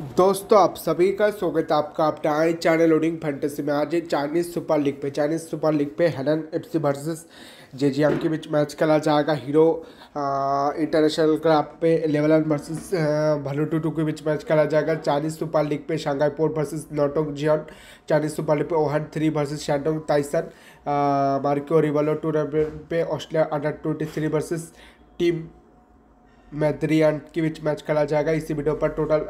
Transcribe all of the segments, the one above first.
दोस्तों आप सभी का स्वागत है आपका अपना आई चैनल लोडिंग फैंटेसी में आज चाइनीज सुपर लीग पे चाइनीज सुपर लीग पे हेलन जे जी एम के बीच मैच खेला जाएगा हीरो इंटरनेशनल क्लब पे इलेवन वर्सेज भलू टू टू के बीच मैच खेला जाएगा चाइनीज सुपर लीग पे Shanghai port versus Nantong Zhiyun Chinese super league पे Wuhan three versus Shandong Taishan मार्को रिवलो टूर्नामेंट पे Australia under twenty three versus team मैत्री एंड के बीच मैच खेला जाएगा इसी वीडियो पर टोटल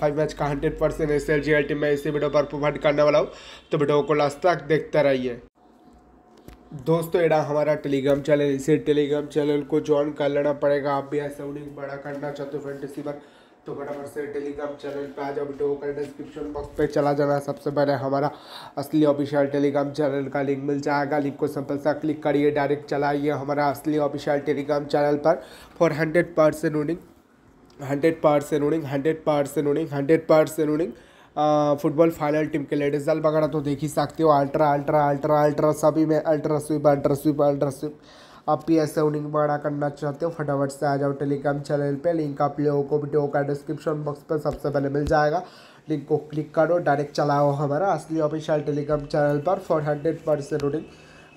फाइव मैच का hundred percent S L G L team मैं इसी वीडियो पर प्रोवाइड करने वाला हूँ तो वीडियो को लास्ट तक देखते रहिए दोस्तों एडा हमारा टेलीग्राम चैनल इसी टेलीग्राम चैनल को ज्वाइन कर लेना पड़ेगा आप भी ऐसा उन्हें बड़ा करना चाहते हो फ्रेंड इसी पर तो फटाफट से टेलीग्राम चैनल पे आ जाओ वीडियो का डिस्क्रिप्शन बॉक्स पे चला जाना सबसे पहले हमारा असली ऑफिशियल टेलीग्राम चैनल का लिंक मिल जाएगा लिंक को सिंपल सा क्लिक करिए डायरेक्ट चलाइए हमारा असली ऑफिशियल टेलीग्राम चैनल पर for hundred percent running hundred percent running hundred percent running hundred percent running football final team के लिए रिजल्ट वगैरह तो देख ही सकते हो अल्ट्रा अल्ट्रा अल्ट्रा अल्ट्रा सभी में ultra sweep ultra sweep ultra sweep आप भी ऐसे अर्निंग बड़ा करना चाहते हो फटाफट से आ जाओ टेलीग्राम चैनल पे लिंक आप लोगों को वीडियो का डिस्क्रिप्शन बॉक्स पर सबसे पहले मिल जाएगा लिंक को क्लिक करो डायरेक्ट चलाओ हमारा असली ऑफिशियल टेलीग्राम चैनल पर for hundred percent earning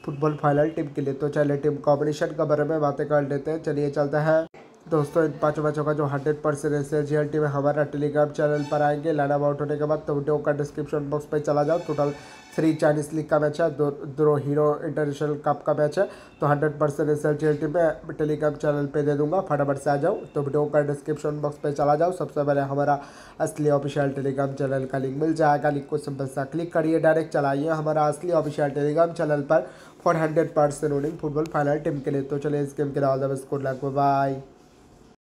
football final team के लिए तो चलिए टीम कॉम्बिनेशन के बारे में बातें कर लेते हैं चलिए चलते हैं दोस्तों इन पाँचों मैचों का जो hundred percent Asian G L T में हमारा टेलीग्राम चैनल पर आएंगे लाइन आउट होने के बाद तो वीडियो का डिस्क्रिप्शन बॉक्स पर चला जाओ टोटल थ्री चाइनीस लीग का मैच है दो दो हीरो इंटरनेशनल कप का मैच है तो hundred percent S L G L T में टेलीग्राम चैनल पर दे दूंगा फटाफट से आ जाओ तो वीडियो का डिस्क्रिप्शन बॉक्स पर चला जाओ सबसे पहले हमारा असली ऑफिशियल टेलीग्राम चैनल का लिंक मिल जाएगा लिंक को सिंपल सा क्लिक करिए डायरेक्ट चलाइए हमारा असली ऑफिशियल टेलीग्राम चैनल पर for hundred percent running football final team के लिए तो चलिए इस गेम के बेस्ट गुड लक बाय